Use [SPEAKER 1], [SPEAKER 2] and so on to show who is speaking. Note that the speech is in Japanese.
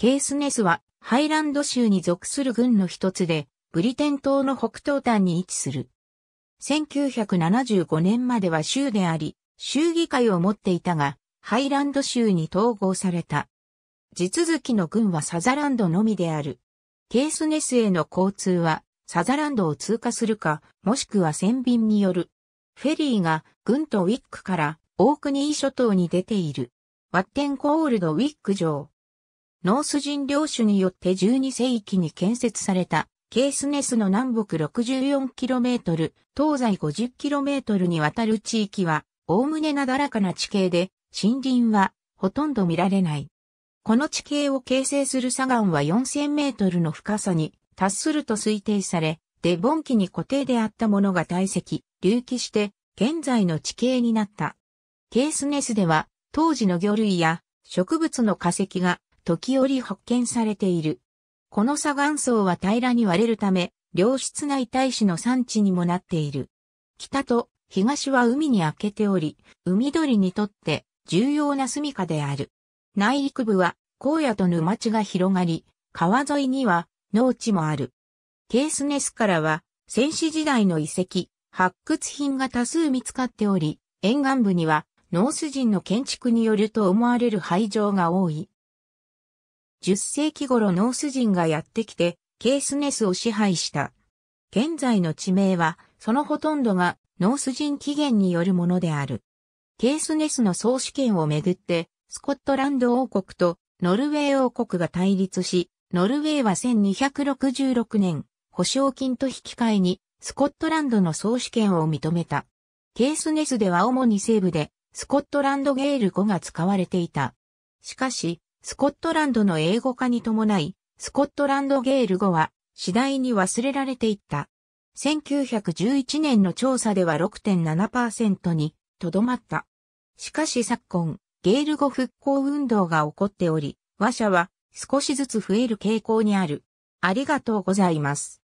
[SPEAKER 1] ケースネスはハイランド州に属する軍の一つで、ブリテン島の北東端に位置する。1975年までは州であり、州議会を持っていたが、ハイランド州に統合された。地続きの軍はサザランドのみである。ケースネスへの交通は、サザランドを通過するか、もしくは船便による。フェリーが、軍とウィックから、オークニー諸島に出ている。ワッテンコールドウィック城。ノース人領主によって12世紀に建設された、ケースネスの南北 64km、東西 50km にわたる地域は、おおむねなだらかな地形で、森林はほとんど見られない。この地形を形成する砂岩は4000メートルの深さに達すると推定され、デボン期に固定であったものが堆積、隆起して、現在の地形になった。ケースネスでは、当時の魚類や植物の化石が時折発見されている。この砂岩層は平らに割れるため、良質な遺体子の産地にもなっている。北と東は海に開けており、海鳥にとって重要な住処である。内陸部は荒野と沼地が広がり、川沿いには農地もある。ケースネスからは先史時代の遺跡、発掘品が多数見つかっており、沿岸部にはノース人の建築によると思われる廃城が多い。10世紀頃ノース人がやってきて、ケースネスを支配した。現在の地名は、そのほとんどがノース人起源によるものである。ケースネスの総主権をめぐって、スコットランド王国とノルウェー王国が対立し、ノルウェーは1266年、保証金と引き換えに、スコットランドの総主権を認めた。ケースネスでは主に西部で、スコットランドゲール語が使われていた。しかし、スコットランドの英語化に伴い、スコットランドゲール語は次第に忘れられていった。1911年の調査では6.7%にとどまった。しかし昨今、ゲール語復興運動が起こっており、話者は少しずつ増える傾向にある。ありがとうございます。